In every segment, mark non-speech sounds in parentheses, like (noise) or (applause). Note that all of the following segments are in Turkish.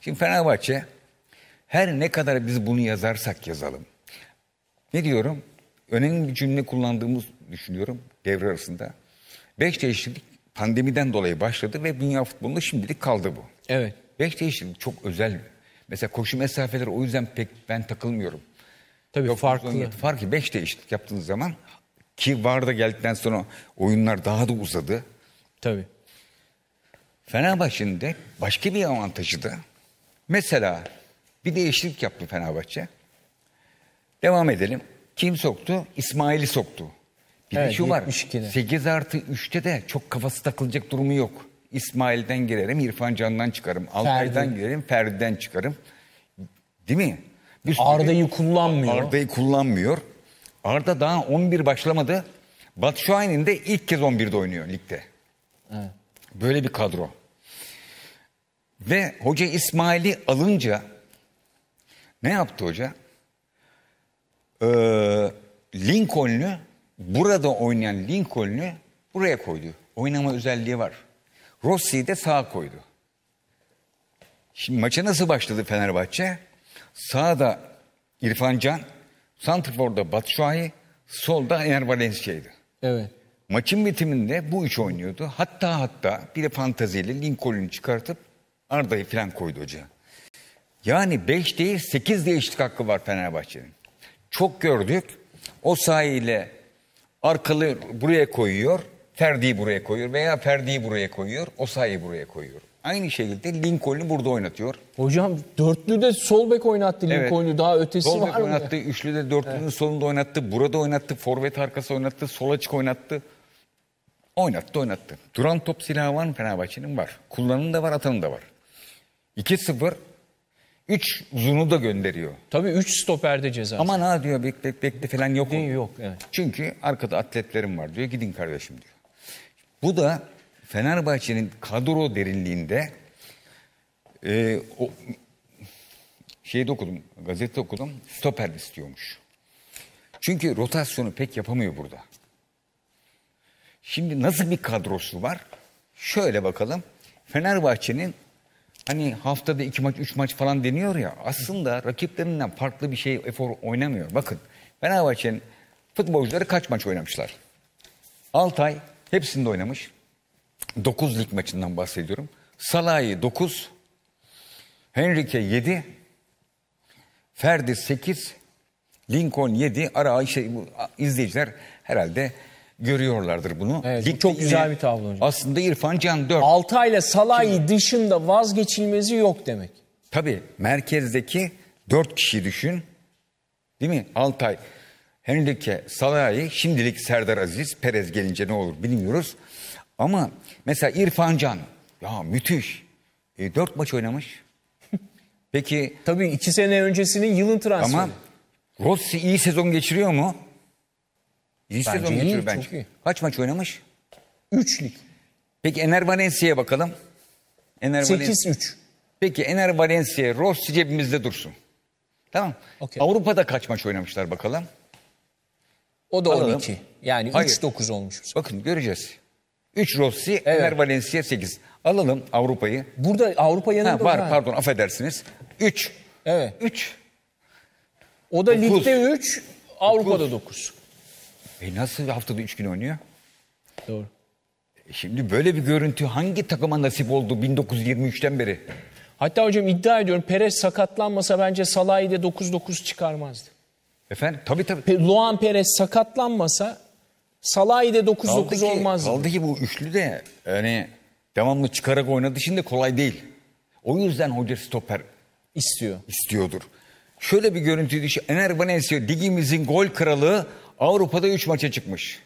Şimdi Fenerbahçe her ne kadar biz bunu yazarsak yazalım. Ne diyorum? Önemli bir cümle kullandığımız düşünüyorum devre arasında. Beş değişiklik pandemiden dolayı başladı ve dünya futbolunda şimdilik kaldı bu. Evet. Beş değişiklik çok özel. Mesela koşu mesafeleri o yüzden pek ben takılmıyorum. Tabii Yok, farklı. Farkı beş değişiklik yaptığınız zaman ki vardı geldikten sonra oyunlar daha da uzadı. Tabii. Fenerbahçe'nin de başka bir avantajı da mesela bir değişiklik yaptı Fenerbahçe. Devam edelim. Kim soktu? İsmail'i soktu. Bir evet, de şu var. 72'de. 8 artı 3'te de çok kafası takılacak durumu yok. İsmail'den girerim, İrfan Can'dan çıkarım. Altay'dan girerim, Ferdi'den çıkarım. Değil mi? Arda'yı kullanmıyor. Arda'yı kullanmıyor. Arda daha 11 başlamadı. Batu Şahin'in de ilk kez 11'de oynuyor ligde. Evet. Böyle bir kadro. Ve Hoca İsmail'i alınca ne yaptı hoca? Ee, Lincoln'ü burada oynayan Lincoln'ü buraya koydu. Oynama özelliği var. Rossi'yi de sağa koydu. Şimdi maça nasıl başladı Fenerbahçe? Sağda İrfan Can, Santrfor'da Batu Şahi, solda Ener Valencia'ydı. Evet. Maçın bitiminde bu üç oynuyordu. Hatta hatta bir de fantaziyle Lincoln'u çıkartıp Arda'yı falan koydu hoca. Yani 5 değil 8 değişiklik hakkı var Fenerbahçe'nin. Çok gördük. O sahiyle arkalı buraya koyuyor. Ferdi'yi buraya koyuyor veya Ferdi'yi buraya koyuyor. O sahiyi buraya koyuyor. Aynı şekilde Lincoln'u burada oynatıyor. Hocam dörtlü de sol bek oynattı evet. Daha ötesi sol var mı? oynattı, üçlü de dörtlünün evet. solunda oynattı. Burada oynattı, forvet arkası oynattı, sol açık oynattı. Oynattı oynattı. Duran top silahı var mı Fenerbahçe'nin? Var. Kullanın da var atanın da var. 2-0 3 uzunu da gönderiyor. Tabii 3 stoperde ceza. Ama ne diyor bek bek bekle falan yok. Değil, yok evet. Çünkü arkada atletlerim var diyor gidin kardeşim diyor. Bu da Fenerbahçe'nin kadro derinliğinde e, o, şeyde okudum gazete okudum stoper istiyormuş. Çünkü rotasyonu pek yapamıyor burada. Şimdi nasıl bir kadrosu var? Şöyle bakalım. Fenerbahçe'nin hani haftada iki maç, üç maç falan deniyor ya. Aslında rakiplerinden farklı bir şey efor oynamıyor. Bakın Fenerbahçe'nin futbolcuları kaç maç oynamışlar? Altay hepsinde oynamış. 9 lig maçından bahsediyorum. Salah'ı 9, Henrique 7, Ferdi 8, Lincoln 7. Ara işte, izleyiciler herhalde görüyorlardır bunu. Evet, Lig çok güzel bir tablo hocam. Aslında İrfan Can 4. Altay ile Salah'ı dışında vazgeçilmezi yok demek. Tabii merkezdeki 4 kişi düşün. Değil mi? Altay, Henrique, Salah'ı şimdilik Serdar Aziz, Perez gelince ne olur bilmiyoruz. Ama mesela İrfan Can ya müthiş. E, 4 maç oynamış. (laughs) Peki. Tabii iki sene öncesinin yılın transferi. Ama Rossi iyi sezon geçiriyor mu? İyi Bence sezon iyi, bence. iyi. Kaç maç oynamış? 3 Peki Ener Valencia'ya bakalım. Ener 8-3. Peki Ener Valencia, Rossi cebimizde dursun. Tamam. Okey. Avrupa'da kaç maç oynamışlar bakalım. O da Alalım. 12. Yani Hayır. 3-9 olmuş. Bakın göreceğiz. 3 Rossi, Ener Valencia 8. Alalım Avrupa'yı. Burada Avrupa yanında Ha, var pardon affedersiniz. 3. Evet. 3. O da ligde 3, Avrupa'da 9. E nasıl haftada üç gün oynuyor? Doğru. E, şimdi böyle bir görüntü hangi takıma nasip oldu 1923'ten beri? Hatta hocam iddia ediyorum Perez sakatlanmasa bence Salah'ı da 9-9 çıkarmazdı. Efendim? Tabii tabii. Pe Luan Perez sakatlanmasa Salah'ı da 9-9 olmazdı. Kaldı ki bu üçlü de yani devamlı çıkarak oynadığı için de kolay değil. O yüzden hoca stoper istiyor. İstiyordur. Şöyle bir görüntü görüntüydü. Ener Valencia ligimizin gol kralı Avrupa'da 3 maça çıkmış.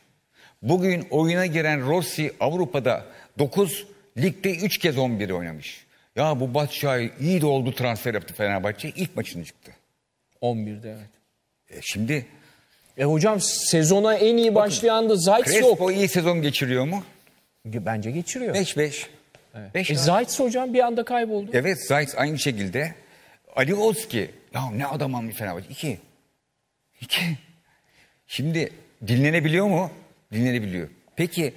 Bugün oyuna giren Rossi Avrupa'da 9, ligde 3 kez 11 oynamış. Ya bu Batşay iyi de oldu transfer yaptı Fenerbahçe. ilk maçını çıktı. 11'de evet. E şimdi... E hocam sezona en iyi bakın, başlayan da Zayt yok. Crespo iyi sezon geçiriyor mu? Bence geçiriyor. 5-5. Evet. Beş e, Zayt hocam bir anda kayboldu. Evet Zayt aynı şekilde. Ali Oski. Ya ne adam almış Fenerbahçe. 2. 2. Şimdi dinlenebiliyor mu? Dinlenebiliyor. Peki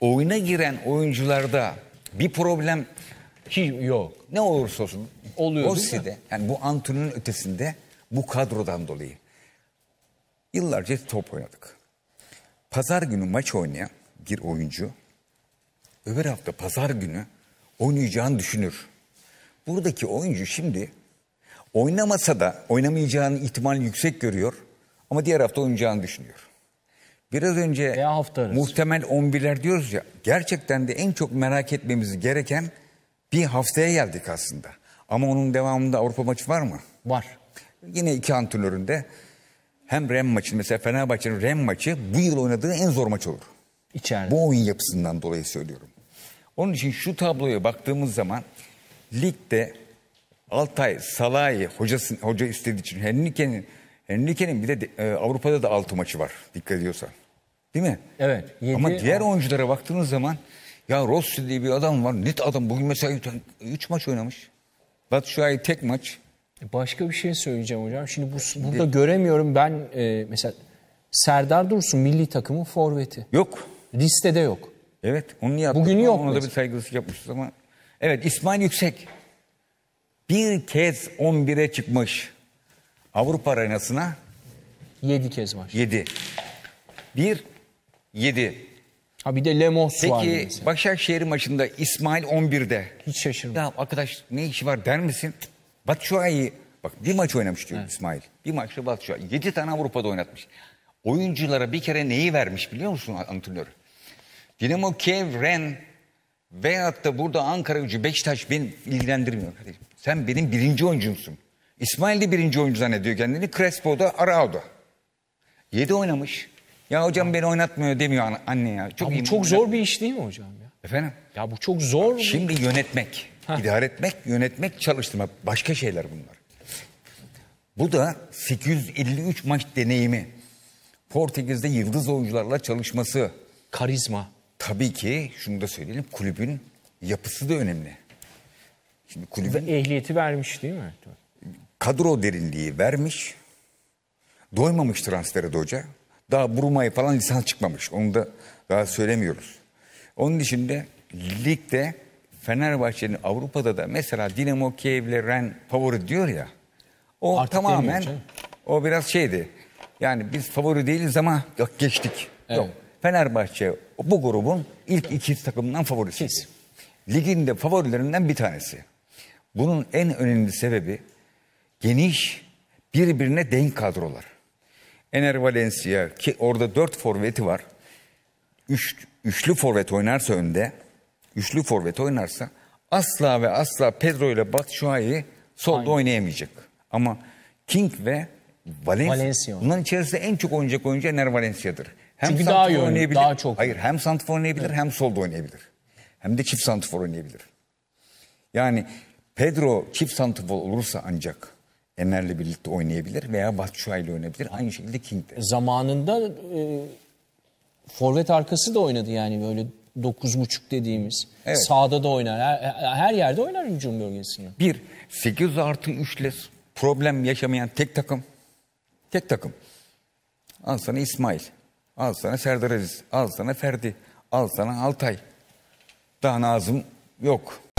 oyuna giren oyuncularda bir problem hiç yok. Ne olursa olsun oluyor. O side, yani bu antrenörün ötesinde bu kadrodan dolayı. Yıllarca top oynadık. Pazar günü maç oynayan bir oyuncu öbür hafta pazar günü oynayacağını düşünür. Buradaki oyuncu şimdi oynamasa da oynamayacağını ihtimal yüksek görüyor. Ama diğer hafta oynayacağını düşünüyor. Biraz önce Veya muhtemel 11'ler diyoruz ya gerçekten de en çok merak etmemiz gereken bir haftaya geldik aslında. Ama onun devamında Avrupa maçı var mı? Var. Yine iki antrenöründe hem Rem maçı mesela Fenerbahçe'nin Rem maçı bu yıl oynadığı en zor maç olur. İçeride. Bu oyun yapısından dolayı söylüyorum. Onun için şu tabloya baktığımız zaman ligde Altay, Salahi hocası, hoca istediği için Henrique'nin Enrique'nin bir de e, Avrupa'da da 6 maçı var dikkat ediyorsan. Değil mi? Evet. Yedi, Ama diğer altı. oyunculara baktığınız zaman ya Rossi diye bir adam var. Net adam bugün mesela 3 maç oynamış. Batshuayi tek maç. Başka bir şey söyleyeceğim hocam. Şimdi bu, burada de, göremiyorum ben e, mesela Serdar Dursun milli takımın forveti. Yok. Listede yok. Evet. Onu niye Bugün yok. Ona da bir saygısızlık yapmışız ama. Evet İsmail Yüksek. Bir kez 11'e çıkmış. Avrupa arenasına 7 kez var. 7. 1 7. Ha bir de Lemos var Peki mesela. Başakşehir maçında İsmail 11'de. Hiç şaşırmadım. Ya arkadaş ne işi var der misin? Batshuayi bak bir maç oynamış diyor evet. İsmail. Bir maçta Batshuayi 7 tane Avrupa'da oynatmış. Oyunculara bir kere neyi vermiş biliyor musun antrenör? Dinamo Kiev, Ren veyahut da burada Ankara gücü Beşiktaş beni ilgilendirmiyor kardeşim. Sen benim birinci oyuncumsun. İsmail de birinci oyuncu zannediyor kendini. Crespo da Araudo. Yedi oynamış. Ya hocam beni oynatmıyor demiyor anne ya. Çok ya bu çok zor bir iş değil mi hocam ya? Efendim? Ya bu çok zor. Şimdi yönetmek, Heh. idare etmek, yönetmek, çalıştırmak. Başka şeyler bunlar. Bu da 853 maç deneyimi. Portekiz'de yıldız oyuncularla çalışması. Karizma. Tabii ki şunu da söyleyelim kulübün yapısı da önemli. Şimdi kulübün... Ehliyeti vermiş değil mi? kadro derinliği vermiş. Doymamış transferi de hoca. Daha Buruma'yı falan lisans çıkmamış. Onu da daha söylemiyoruz. Onun dışında ligde Fenerbahçe'nin Avrupa'da da mesela Dinamo Kiev'le Ren favori diyor ya. O Artık tamamen o biraz şeydi. Yani biz favori değiliz ama yok geçtik. Evet. Yok. Fenerbahçe bu grubun ilk iki takımından favorisi. Ligin de favorilerinden bir tanesi. Bunun en önemli sebebi geniş, birbirine denk kadrolar. Ener Valencia ki orada dört forveti var. Üç, üçlü forvet oynarsa önde, üçlü forvet oynarsa asla ve asla Pedro ile Batshuayi solda Aynen. oynayamayacak. Ama King ve Valencia, Valencia. Bunların içerisinde en çok oynayacak oyuncu Ener Valencia'dır. Hem Çünkü daha iyi oynayabilir. Daha çok. Hayır, hem santifor oynayabilir, evet. hem solda oynayabilir. Hem de çift santifor oynayabilir. Yani Pedro çift santifor olursa ancak Enner'le birlikte oynayabilir veya Batshuayi ile oynayabilir. Aynı şekilde King'de. Zamanında e, forvet arkası da oynadı yani böyle 9.5 dediğimiz. Evet. Sağda da oynar. Her, her yerde oynar hücum bölgesinde. Bir, 8 artı 3 ile problem yaşamayan tek takım. Tek takım. Al sana İsmail. Al sana Serdar Aziz. Al sana Ferdi. Al sana Altay. Daha Nazım yok.